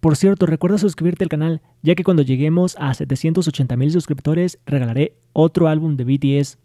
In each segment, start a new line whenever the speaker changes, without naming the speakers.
Por cierto, recuerda suscribirte al canal, ya que cuando lleguemos a 780 mil suscriptores regalaré otro álbum de BTS.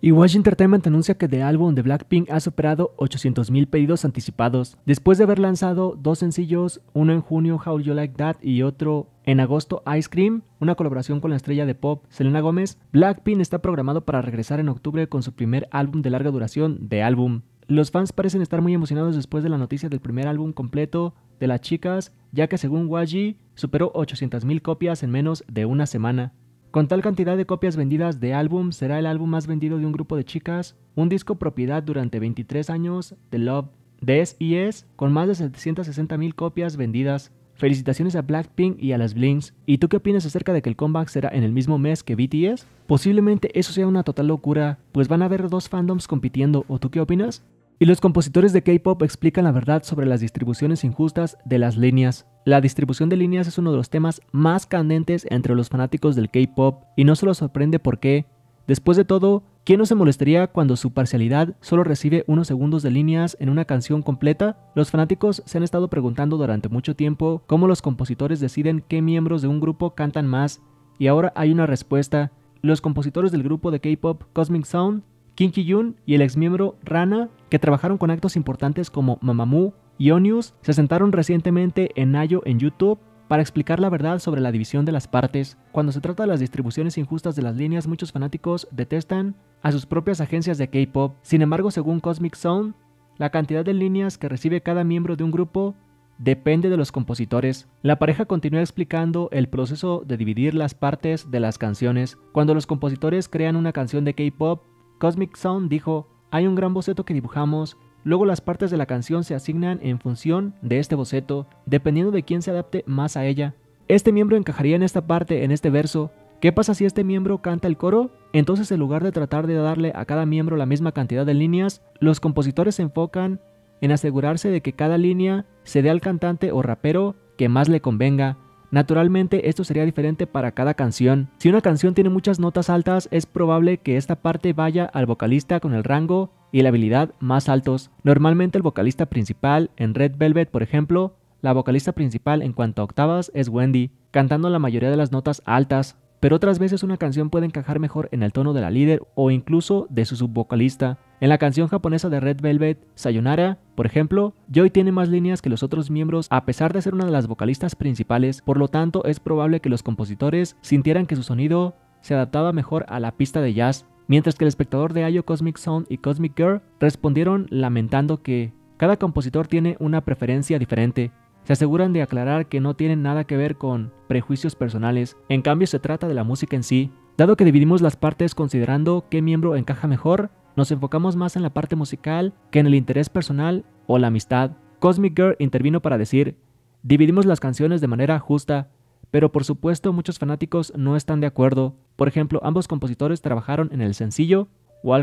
Y Watch Entertainment anuncia que The álbum de Blackpink ha superado 800.000 pedidos anticipados, después de haber lanzado dos sencillos, uno en junio How You Like That y otro en agosto Ice Cream, una colaboración con la estrella de pop Selena Gomez, Blackpink está programado para regresar en octubre con su primer álbum de larga duración, de álbum. Los fans parecen estar muy emocionados después de la noticia del primer álbum completo de las chicas, ya que según YG superó 800.000 copias en menos de una semana. Con tal cantidad de copias vendidas de álbum, será el álbum más vendido de un grupo de chicas, un disco propiedad durante 23 años de Love de S.E.S. E con más de 760.000 copias vendidas. Felicitaciones a Blackpink y a las Blinks. ¿Y tú qué opinas acerca de que el comeback será en el mismo mes que BTS? Posiblemente eso sea una total locura, pues van a haber dos fandoms compitiendo, ¿o tú qué opinas? Y los compositores de K-Pop explican la verdad sobre las distribuciones injustas de las líneas. La distribución de líneas es uno de los temas más candentes entre los fanáticos del K-Pop y no los sorprende por qué. Después de todo, ¿quién no se molestaría cuando su parcialidad solo recibe unos segundos de líneas en una canción completa? Los fanáticos se han estado preguntando durante mucho tiempo cómo los compositores deciden qué miembros de un grupo cantan más y ahora hay una respuesta. Los compositores del grupo de K-Pop Cosmic Sound Kim ki y el ex miembro Rana, que trabajaron con actos importantes como Mamamoo y Onius, se sentaron recientemente en Nayo en YouTube para explicar la verdad sobre la división de las partes. Cuando se trata de las distribuciones injustas de las líneas, muchos fanáticos detestan a sus propias agencias de K-pop. Sin embargo, según Cosmic Sound, la cantidad de líneas que recibe cada miembro de un grupo depende de los compositores. La pareja continúa explicando el proceso de dividir las partes de las canciones. Cuando los compositores crean una canción de K-pop, Cosmic Sound dijo, hay un gran boceto que dibujamos, luego las partes de la canción se asignan en función de este boceto, dependiendo de quién se adapte más a ella. Este miembro encajaría en esta parte, en este verso. ¿Qué pasa si este miembro canta el coro? Entonces en lugar de tratar de darle a cada miembro la misma cantidad de líneas, los compositores se enfocan en asegurarse de que cada línea se dé al cantante o rapero que más le convenga. Naturalmente esto sería diferente para cada canción. Si una canción tiene muchas notas altas, es probable que esta parte vaya al vocalista con el rango y la habilidad más altos. Normalmente el vocalista principal, en Red Velvet por ejemplo, la vocalista principal en cuanto a octavas es Wendy, cantando la mayoría de las notas altas, pero otras veces una canción puede encajar mejor en el tono de la líder o incluso de su subvocalista. En la canción japonesa de Red Velvet, Sayonara, por ejemplo, Joy tiene más líneas que los otros miembros a pesar de ser una de las vocalistas principales, por lo tanto es probable que los compositores sintieran que su sonido se adaptaba mejor a la pista de jazz, mientras que el espectador de Ayo Cosmic Sound y Cosmic Girl respondieron lamentando que cada compositor tiene una preferencia diferente. Se aseguran de aclarar que no tienen nada que ver con prejuicios personales, en cambio se trata de la música en sí. Dado que dividimos las partes considerando qué miembro encaja mejor, nos enfocamos más en la parte musical que en el interés personal o la amistad. Cosmic Girl intervino para decir, dividimos las canciones de manera justa, pero por supuesto muchos fanáticos no están de acuerdo. Por ejemplo, ambos compositores trabajaron en el sencillo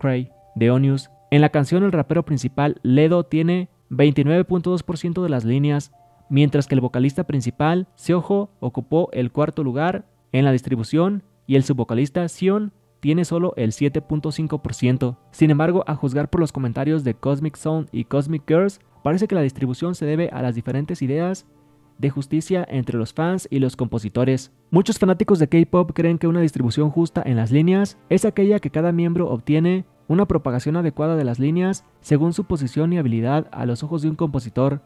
Cry de Onius. En la canción el rapero principal Ledo tiene 29.2% de las líneas, mientras que el vocalista principal Seojo ocupó el cuarto lugar en la distribución y el subvocalista Sion tiene solo el 7.5%. Sin embargo, a juzgar por los comentarios de Cosmic Zone y Cosmic Girls, parece que la distribución se debe a las diferentes ideas de justicia entre los fans y los compositores. Muchos fanáticos de K-Pop creen que una distribución justa en las líneas es aquella que cada miembro obtiene una propagación adecuada de las líneas según su posición y habilidad a los ojos de un compositor.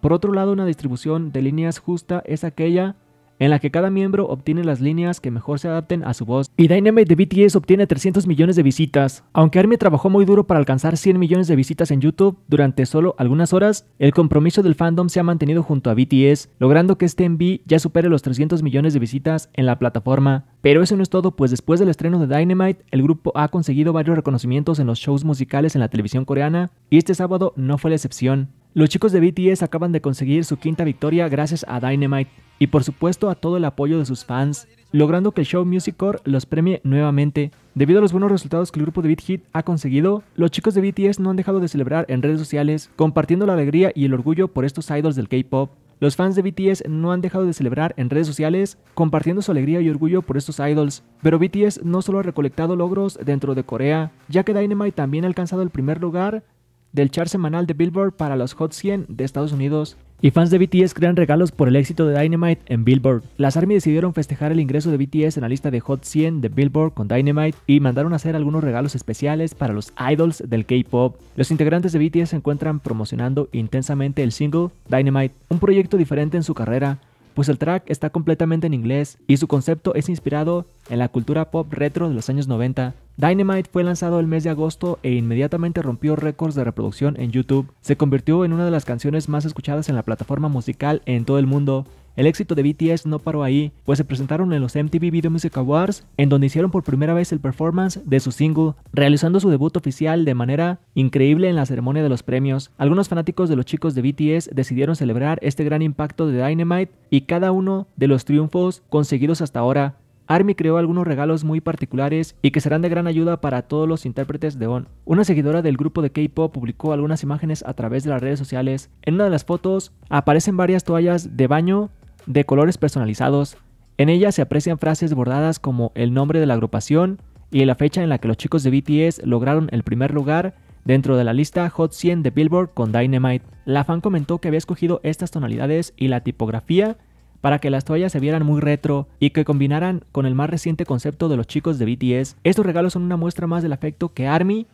Por otro lado, una distribución de líneas justa es aquella en la que cada miembro obtiene las líneas que mejor se adapten a su voz. Y Dynamite de BTS obtiene 300 millones de visitas. Aunque ARMY trabajó muy duro para alcanzar 100 millones de visitas en YouTube durante solo algunas horas, el compromiso del fandom se ha mantenido junto a BTS, logrando que este MV ya supere los 300 millones de visitas en la plataforma. Pero eso no es todo, pues después del estreno de Dynamite, el grupo ha conseguido varios reconocimientos en los shows musicales en la televisión coreana, y este sábado no fue la excepción. Los chicos de BTS acaban de conseguir su quinta victoria gracias a Dynamite y por supuesto a todo el apoyo de sus fans, logrando que el Show Music Core los premie nuevamente. Debido a los buenos resultados que el grupo de Beat Hit ha conseguido, los chicos de BTS no han dejado de celebrar en redes sociales, compartiendo la alegría y el orgullo por estos idols del K-pop. Los fans de BTS no han dejado de celebrar en redes sociales, compartiendo su alegría y orgullo por estos idols, pero BTS no solo ha recolectado logros dentro de Corea, ya que Dynamite también ha alcanzado el primer lugar del chart semanal de Billboard para los Hot 100 de Estados Unidos. Y fans de BTS crean regalos por el éxito de Dynamite en Billboard. Las ARMY decidieron festejar el ingreso de BTS en la lista de Hot 100 de Billboard con Dynamite y mandaron hacer algunos regalos especiales para los idols del K-pop. Los integrantes de BTS se encuentran promocionando intensamente el single Dynamite, un proyecto diferente en su carrera, pues el track está completamente en inglés y su concepto es inspirado en la cultura pop retro de los años 90. Dynamite fue lanzado el mes de agosto e inmediatamente rompió récords de reproducción en YouTube. Se convirtió en una de las canciones más escuchadas en la plataforma musical en todo el mundo. El éxito de BTS no paró ahí, pues se presentaron en los MTV Video Music Awards, en donde hicieron por primera vez el performance de su single, realizando su debut oficial de manera increíble en la ceremonia de los premios. Algunos fanáticos de los chicos de BTS decidieron celebrar este gran impacto de Dynamite y cada uno de los triunfos conseguidos hasta ahora. Army creó algunos regalos muy particulares y que serán de gran ayuda para todos los intérpretes de ON. Una seguidora del grupo de K-pop publicó algunas imágenes a través de las redes sociales. En una de las fotos aparecen varias toallas de baño de colores personalizados. En ellas se aprecian frases bordadas como el nombre de la agrupación y la fecha en la que los chicos de BTS lograron el primer lugar dentro de la lista Hot 100 de Billboard con Dynamite. La fan comentó que había escogido estas tonalidades y la tipografía para que las toallas se vieran muy retro y que combinaran con el más reciente concepto de los chicos de BTS. Estos regalos son una muestra más del afecto que ARMY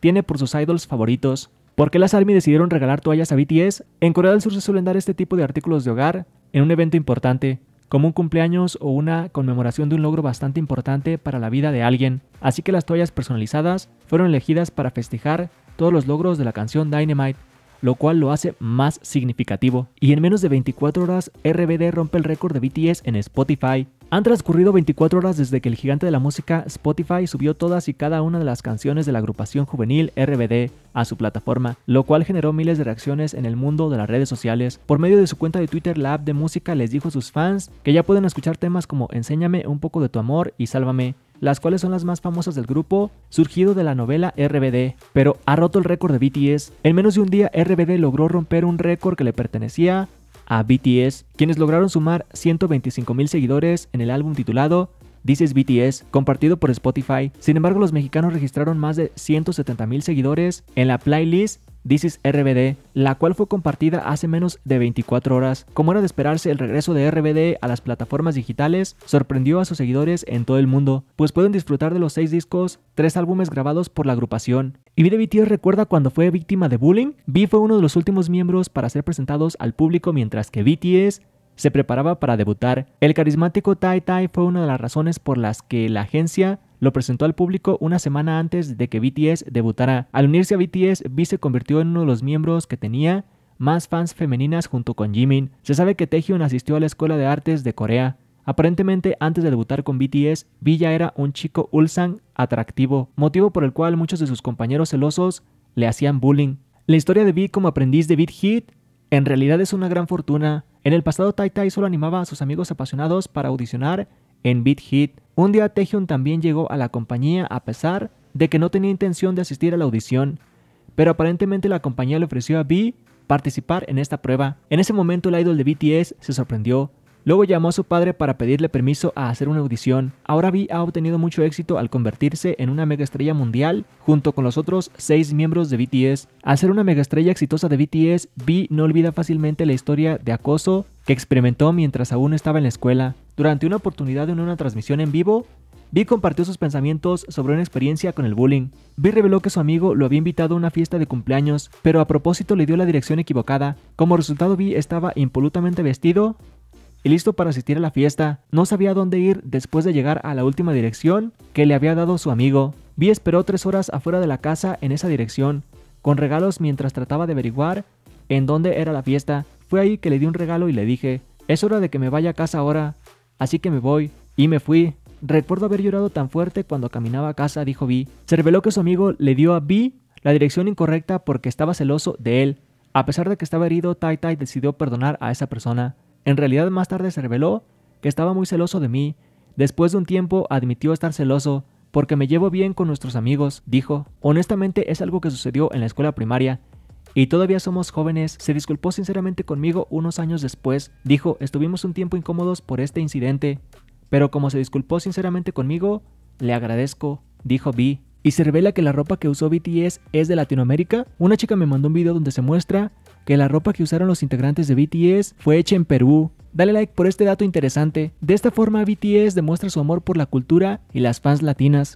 tiene por sus idols favoritos. ¿Por qué las ARMY decidieron regalar toallas a BTS? En Corea del Sur se suelen dar este tipo de artículos de hogar en un evento importante, como un cumpleaños o una conmemoración de un logro bastante importante para la vida de alguien. Así que las toallas personalizadas fueron elegidas para festejar todos los logros de la canción Dynamite lo cual lo hace más significativo. Y en menos de 24 horas, RBD rompe el récord de BTS en Spotify. Han transcurrido 24 horas desde que el gigante de la música Spotify subió todas y cada una de las canciones de la agrupación juvenil RBD a su plataforma, lo cual generó miles de reacciones en el mundo de las redes sociales. Por medio de su cuenta de Twitter, la app de música les dijo a sus fans que ya pueden escuchar temas como Enséñame un poco de tu amor y Sálvame, las cuales son las más famosas del grupo, surgido de la novela RBD, pero ha roto el récord de BTS. En menos de un día, RBD logró romper un récord que le pertenecía a BTS, quienes lograron sumar 125.000 seguidores en el álbum titulado This is BTS, compartido por Spotify. Sin embargo, los mexicanos registraron más de 170,000 mil seguidores en la playlist This is RBD, la cual fue compartida hace menos de 24 horas. Como era de esperarse, el regreso de RBD a las plataformas digitales sorprendió a sus seguidores en todo el mundo, pues pueden disfrutar de los seis discos, tres álbumes grabados por la agrupación. ¿Y BTS recuerda cuando fue víctima de bullying? B fue uno de los últimos miembros para ser presentados al público mientras que BTS se preparaba para debutar, el carismático Tai Tai fue una de las razones por las que la agencia lo presentó al público una semana antes de que BTS debutara. Al unirse a BTS, V se convirtió en uno de los miembros que tenía más fans femeninas junto con Jimin. Se sabe que Taehyun asistió a la Escuela de Artes de Corea. Aparentemente, antes de debutar con BTS, V ya era un chico ulsan atractivo, motivo por el cual muchos de sus compañeros celosos le hacían bullying. La historia de V como aprendiz de Beat Hit en realidad es una gran fortuna en el pasado Tai solo animaba a sus amigos apasionados para audicionar en Beat Hit. Un día Taehyun también llegó a la compañía a pesar de que no tenía intención de asistir a la audición, pero aparentemente la compañía le ofreció a B participar en esta prueba. En ese momento el idol de BTS se sorprendió, Luego llamó a su padre para pedirle permiso a hacer una audición. Ahora Vi ha obtenido mucho éxito al convertirse en una megaestrella mundial junto con los otros seis miembros de BTS. Al ser una megaestrella exitosa de BTS, Vi no olvida fácilmente la historia de acoso que experimentó mientras aún estaba en la escuela. Durante una oportunidad en una transmisión en vivo, Vi compartió sus pensamientos sobre una experiencia con el bullying. Vi reveló que su amigo lo había invitado a una fiesta de cumpleaños, pero a propósito le dio la dirección equivocada. Como resultado, Vi estaba impolutamente vestido y listo para asistir a la fiesta. No sabía dónde ir después de llegar a la última dirección que le había dado su amigo. Vi esperó tres horas afuera de la casa en esa dirección, con regalos mientras trataba de averiguar en dónde era la fiesta. Fue ahí que le di un regalo y le dije, es hora de que me vaya a casa ahora, así que me voy. Y me fui. Recuerdo haber llorado tan fuerte cuando caminaba a casa, dijo Vi. Se reveló que su amigo le dio a Vi la dirección incorrecta porque estaba celoso de él. A pesar de que estaba herido, Tai Tai decidió perdonar a esa persona. En realidad más tarde se reveló que estaba muy celoso de mí. Después de un tiempo admitió estar celoso porque me llevo bien con nuestros amigos, dijo. Honestamente es algo que sucedió en la escuela primaria y todavía somos jóvenes. Se disculpó sinceramente conmigo unos años después. Dijo, estuvimos un tiempo incómodos por este incidente, pero como se disculpó sinceramente conmigo, le agradezco, dijo B. Y se revela que la ropa que usó BTS es de Latinoamérica. Una chica me mandó un video donde se muestra que la ropa que usaron los integrantes de BTS fue hecha en Perú. Dale like por este dato interesante. De esta forma BTS demuestra su amor por la cultura y las fans latinas.